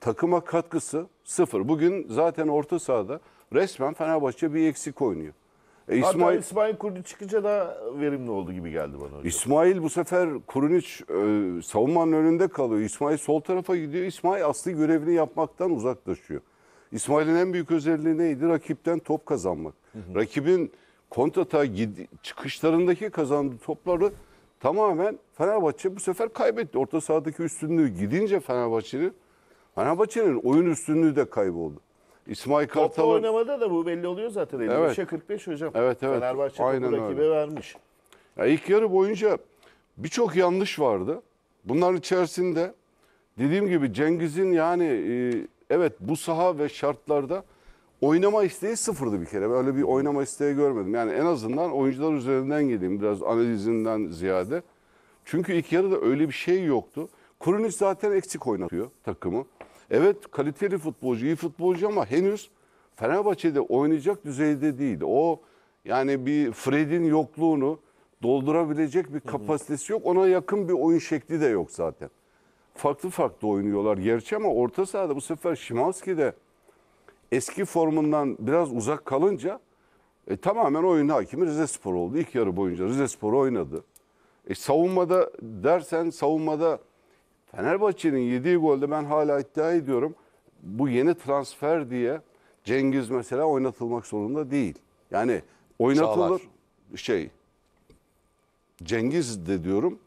takıma katkısı sıfır. Bugün zaten orta sahada resmen Fenerbahçe bir eksik oynuyor. E İsmail, Hatta İsmail Kurniç çıkınca da verimli oldu gibi geldi bana. Hocam. İsmail bu sefer Kurniç e, savunmanın önünde kalıyor. İsmail sol tarafa gidiyor. İsmail aslı görevini yapmaktan uzaklaşıyor. İsmail'in en büyük özelliği neydi? Rakipten top kazanmak. Hı hı. Rakibin kontrata çıkışlarındaki kazandığı topları tamamen Fenerbahçe bu sefer kaybetti. Orta sahadaki üstünlüğü gidince Fenerbahçe'nin Fenerbahçe'nin oyun üstünlüğü de kayboldu. İsmail Kartal'ın... Toplu oynamada da bu belli oluyor zaten. 55'e evet. 45 hocam. Evet evet. Fenerbahçe Aynen rakibe öyle. vermiş. Ya ilk yarı boyunca birçok yanlış vardı. Bunların içerisinde dediğim gibi Cengiz'in yani e, evet bu saha ve şartlarda oynama isteği sıfırdı bir kere. Böyle bir oynama isteği görmedim. Yani en azından oyuncular üzerinden gideyim biraz analizinden ziyade. Çünkü ilk yarıda öyle bir şey yoktu. Kurunic zaten eksik oynatıyor takımı. Evet kaliteli futbolcu, iyi futbolcu ama henüz Fenerbahçe'de oynayacak düzeyde değil. O yani bir Fred'in yokluğunu doldurabilecek bir kapasitesi yok. Ona yakın bir oyun şekli de yok zaten. Farklı farklı oynuyorlar gerçi ama orta sahada bu sefer Şimanski de eski formundan biraz uzak kalınca e, tamamen oyun hakimi Rize Spor oldu. İlk yarı boyunca Rize Spor oynadı. E, savunmada dersen savunmada Fenerbahçe'nin yediği golde ben hala iddia ediyorum. Bu yeni transfer diye Cengiz mesela oynatılmak zorunda değil. Yani oynatılır Çağlar. şey Cengiz de diyorum,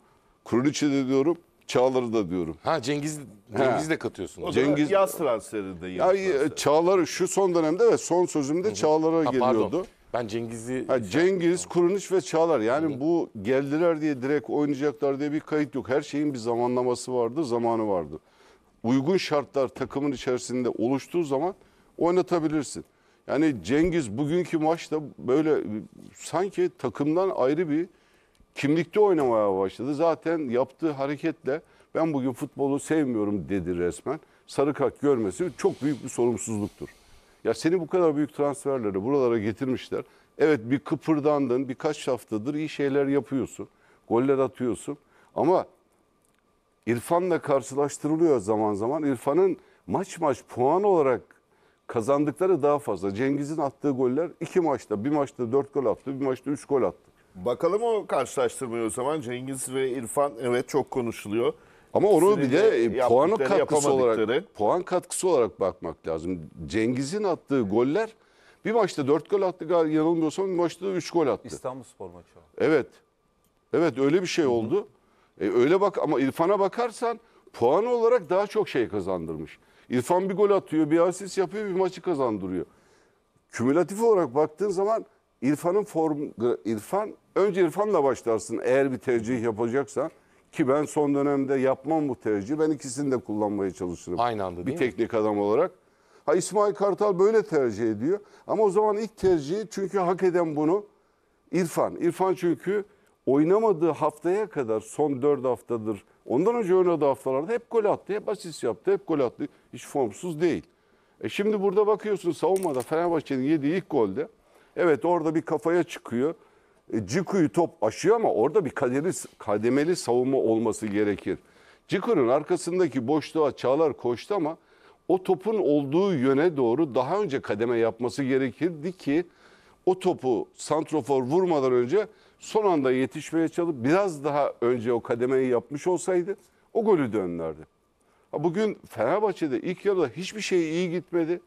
Kraliçe de diyorum, Çağlar'ı da diyorum. Ha Cengiz Cengiz de katıyorsun. Cengiz yaz transferi de. Ya, Çağlar şu son dönemde ve son sözümde Çağlar'a geliyordu. Pardon. Ben Cengiz'i... Cengiz, Kurunic ve Çağlar. Yani Hı. bu geldiler diye direkt oynayacaklar diye bir kayıt yok. Her şeyin bir zamanlaması vardı, zamanı vardı. Uygun şartlar takımın içerisinde oluştuğu zaman oynatabilirsin. Yani Cengiz bugünkü maçta böyle sanki takımdan ayrı bir kimlikte oynamaya başladı. Zaten yaptığı hareketle ben bugün futbolu sevmiyorum dedi resmen. Sarı kart görmesi çok büyük bir sorumsuzluktur. Ya seni bu kadar büyük transferlere buralara getirmişler. Evet bir kıpırdandın birkaç haftadır iyi şeyler yapıyorsun. Goller atıyorsun. Ama İrfan'la karşılaştırılıyor zaman zaman. İrfan'ın maç maç puan olarak kazandıkları daha fazla. Cengiz'in attığı goller iki maçta. Bir maçta dört gol attı, bir maçta üç gol attı. Bakalım o karşılaştırmayı o zaman. Cengiz ve İrfan evet çok konuşuluyor. Ama onu bir de e, puan katkısı olarak puan katkısı olarak bakmak lazım. Cengiz'in attığı goller bir maçta 4 gol attı galiba yanılmıyorsam bir maçta 3 gol attı. İstanbul Spor maçı o. Evet. Evet öyle bir şey oldu. E, öyle bak ama İrfan'a bakarsan puan olarak daha çok şey kazandırmış. İrfan bir gol atıyor, bir asist yapıyor, bir maçı kazandırıyor. Kümülatif olarak baktığın zaman İrfan'ın form İrfan önce İrfan'la başlarsın eğer bir tercih yapacaksan. Ki ben son dönemde yapmam bu tercihi. Ben ikisini de kullanmaya çalışırım. Aynı anda Bir mi? teknik adam olarak. Ha İsmail Kartal böyle tercih ediyor. Ama o zaman ilk tercihi çünkü hak eden bunu İrfan. İrfan çünkü oynamadığı haftaya kadar son 4 haftadır. Ondan önce oynadığı haftalarda hep gol attı, hep asist yaptı, hep gol attı. Hiç formsuz değil. E şimdi burada bakıyorsun savunmada Fenerbahçe'nin yediği ilk golde. Evet orada bir kafaya çıkıyor. E, Ciku'yu top aşıyor ama orada bir kaderi, kademeli savunma olması gerekir. Ciku'nun arkasındaki boşluğa Çağlar koştu ama o topun olduğu yöne doğru daha önce kademe yapması gerekirdi ki o topu santrofor vurmadan önce son anda yetişmeye çalışıp biraz daha önce o kademeyi yapmış olsaydı o golü de Bugün Fenerbahçe'de ilk yarıda hiçbir şey iyi gitmedi.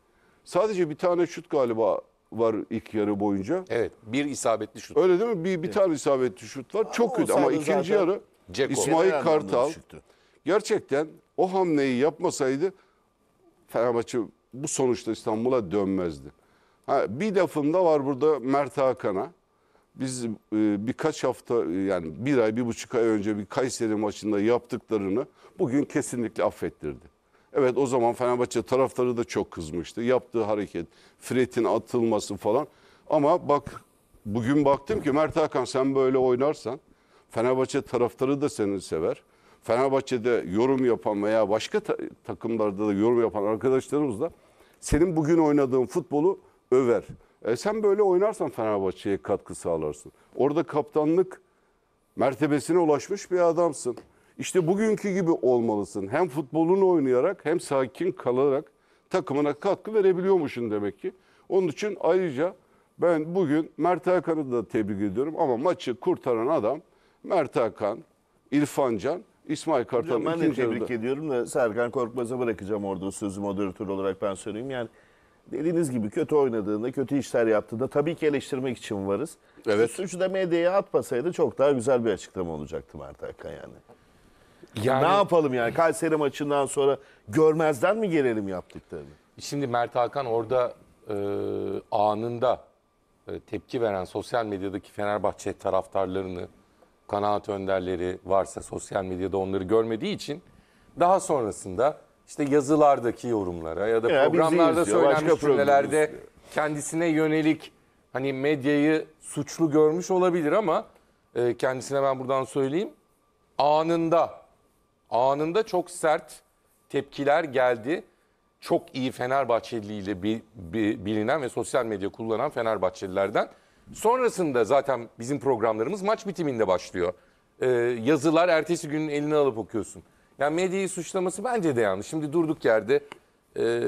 Sadece bir tane şut galiba var ilk yarı boyunca. Evet. Bir isabetli şut. Öyle değil mi? Bir, bir tane isabetli şut var. Çok kötü ama ikinci yarı Dzeko. İsmail Kartal gerçekten o hamleyi yapmasaydı Fenerbahçe bu sonuçta İstanbul'a dönmezdi. Ha, bir lafım da var burada Mert Hakan'a. Biz e, birkaç hafta e, yani bir ay bir buçuk ay önce bir Kayseri maçında yaptıklarını bugün kesinlikle affettirdi. Evet o zaman Fenerbahçe taraftarı da çok kızmıştı. Yaptığı hareket, Fred'in atılması falan. Ama bak bugün baktım ki Mert Hakan sen böyle oynarsan Fenerbahçe taraftarı da seni sever. Fenerbahçe'de yorum yapan veya başka ta takımlarda da yorum yapan arkadaşlarımız da senin bugün oynadığın futbolu över. E sen böyle oynarsan Fenerbahçe'ye katkı sağlarsın. Orada kaptanlık mertebesine ulaşmış bir adamsın. İşte bugünkü gibi olmalısın. Hem futbolunu oynayarak hem sakin kalarak takımına katkı verebiliyormuşsun demek ki. Onun için ayrıca ben bugün Mert Hakan'ı da tebrik ediyorum ama maçı kurtaran adam Mert Hakan, İrfan Can, İsmail Kartal. Ben de tebrik yarıda. ediyorum da Serkan Korkmaz'a bırakacağım orada sözü moderatör olarak ben söyleyeyim. Yani dediğiniz gibi kötü oynadığında, kötü işler yaptığında tabii ki eleştirmek için varız. Evet. Suçu da medyaya atmasaydı çok daha güzel bir açıklama olacaktı Mert Hakan yani. Yani, ne yapalım yani Kayseri maçından sonra görmezden mi gelelim yaptıklarını? Şimdi Mert Hakan orada e, anında e, tepki veren sosyal medyadaki Fenerbahçe taraftarlarını, kanaat önderleri varsa sosyal medyada onları görmediği için daha sonrasında işte yazılardaki yorumlara ya da ya programlarda söylenmiş cümlelerde kendisine yönelik hani medyayı suçlu görmüş olabilir ama e, kendisine ben buradan söyleyeyim anında Anında çok sert tepkiler geldi. Çok iyi Fenerbahçeli Fenerbahçeliyle bilinen ve sosyal medya kullanan Fenerbahçelilerden. Sonrasında zaten bizim programlarımız maç bitiminde başlıyor. Ee, yazılar ertesi günün eline alıp okuyorsun. Yani medyayı suçlaması bence de yanlış. Şimdi durduk yerde e,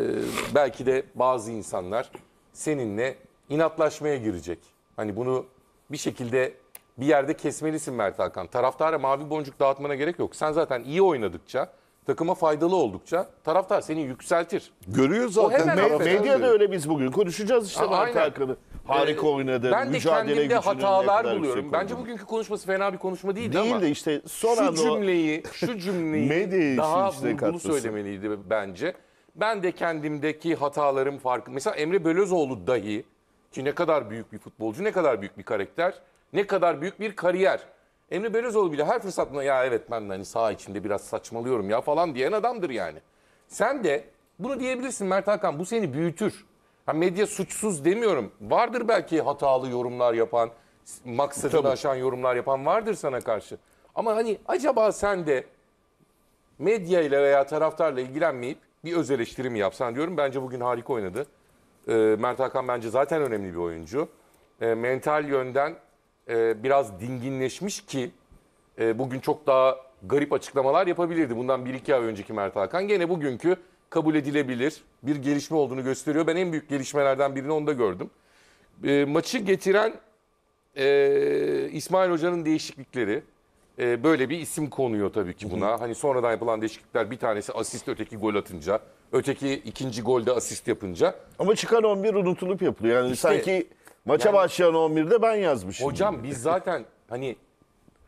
belki de bazı insanlar seninle inatlaşmaya girecek. Hani bunu bir şekilde bir yerde kesmelisin Mert Hakan. Taraftara mavi boncuk dağıtmana gerek yok. Sen zaten iyi oynadıkça, takıma faydalı oldukça taraftar seni yükseltir. Görüyor zaten. Me- medyada öyle biz bugün konuşacağız işte Mert aynen. Hakan'ı. Harika ee, oynadı. Ben de mücadele kendimde hatalar buluyorum. yüksek Bence olduğunu. bugünkü konuşması fena bir konuşma değildi ama. Değil de işte son şu cümleyi, şu cümleyi Medya daha içine vurgulu katması. söylemeliydi bence. Ben de kendimdeki hatalarım farkı. Mesela Emre Belözoğlu dahi ki ne kadar büyük bir futbolcu, ne kadar büyük bir karakter. Ne kadar büyük bir kariyer. Emre Belözoğlu bile her fırsatında ya evet ben hani sağ içinde biraz saçmalıyorum ya falan diyen adamdır yani. Sen de bunu diyebilirsin Mert Hakan bu seni büyütür. Ha, medya suçsuz demiyorum. Vardır belki hatalı yorumlar yapan, maksadını aşan yorumlar yapan vardır sana karşı. Ama hani acaba sen de medya ile veya taraftarla ilgilenmeyip bir öz eleştiri mi yapsan diyorum. Bence bugün harika oynadı. Ee, Mert Hakan bence zaten önemli bir oyuncu. Ee, mental yönden e, biraz dinginleşmiş ki e, bugün çok daha garip açıklamalar yapabilirdi. Bundan 1-2 ay önceki Mert Hakan gene bugünkü kabul edilebilir bir gelişme olduğunu gösteriyor. Ben en büyük gelişmelerden birini onda gördüm. E, maçı getiren e, İsmail Hoca'nın değişiklikleri, e, böyle bir isim konuyor tabii ki buna. hani sonradan yapılan değişiklikler bir tanesi asist öteki gol atınca. Öteki ikinci golde asist yapınca. Ama çıkan 11 unutulup yapılıyor. Yani işte, sanki Maça yani, başlayan 11'de ben yazmışım. Hocam yani. biz zaten hani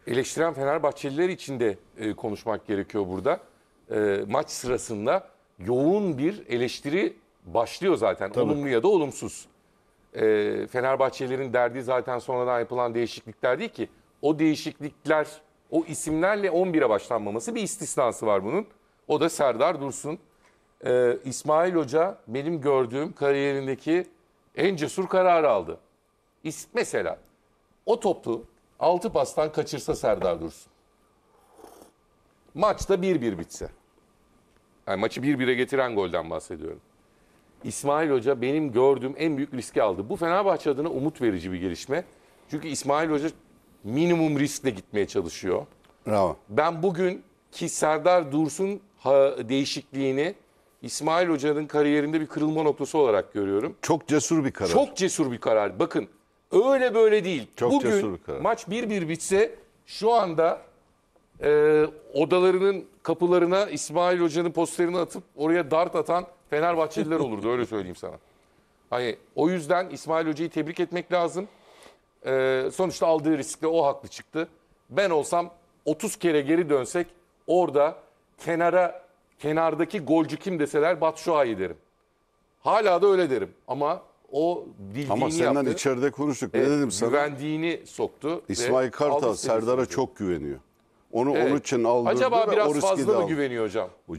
eleştiren Fenerbahçeliler için de e, konuşmak gerekiyor burada. E, maç sırasında yoğun bir eleştiri başlıyor zaten. Tabii. Olumlu ya da olumsuz. E, Fenerbahçelilerin derdi zaten sonradan yapılan değişiklikler değil ki. O değişiklikler, o isimlerle 11'e başlanmaması bir istisnası var bunun. O da Serdar Dursun. E, İsmail Hoca benim gördüğüm kariyerindeki en cesur kararı aldı. Mesela o topu 6 pastan kaçırsa Serdar Dursun. Maçta 1-1 bitse. Yani maçı 1-1'e getiren golden bahsediyorum. İsmail Hoca benim gördüğüm en büyük riski aldı. Bu Fenerbahçe adına umut verici bir gelişme. Çünkü İsmail Hoca minimum riskle gitmeye çalışıyor. Bravo. Ben bugün ki Serdar Dursun değişikliğini İsmail Hoca'nın kariyerinde bir kırılma noktası olarak görüyorum. Çok cesur bir karar. Çok cesur bir karar. Bakın Öyle böyle değil. Çok Bugün maç 1-1 bitse şu anda e, odalarının kapılarına İsmail Hoca'nın posterini atıp oraya dart atan Fenerbahçeliler olurdu öyle söyleyeyim sana. Hani o yüzden İsmail Hoca'yı tebrik etmek lazım. E, sonuçta aldığı riskle o haklı çıktı. Ben olsam 30 kere geri dönsek orada kenara kenardaki golcü kim deseler Batu Şua'yı derim. Hala da öyle derim ama o bildiğini Ama senden içeride konuştuk. Ne dedim sana? Güvendiğini soktu. İsmail Kartal Serdar'a çok güveniyor. Onu Evet. onun için aldırdı Acaba ve o biraz fazla mı güveniyor hocam?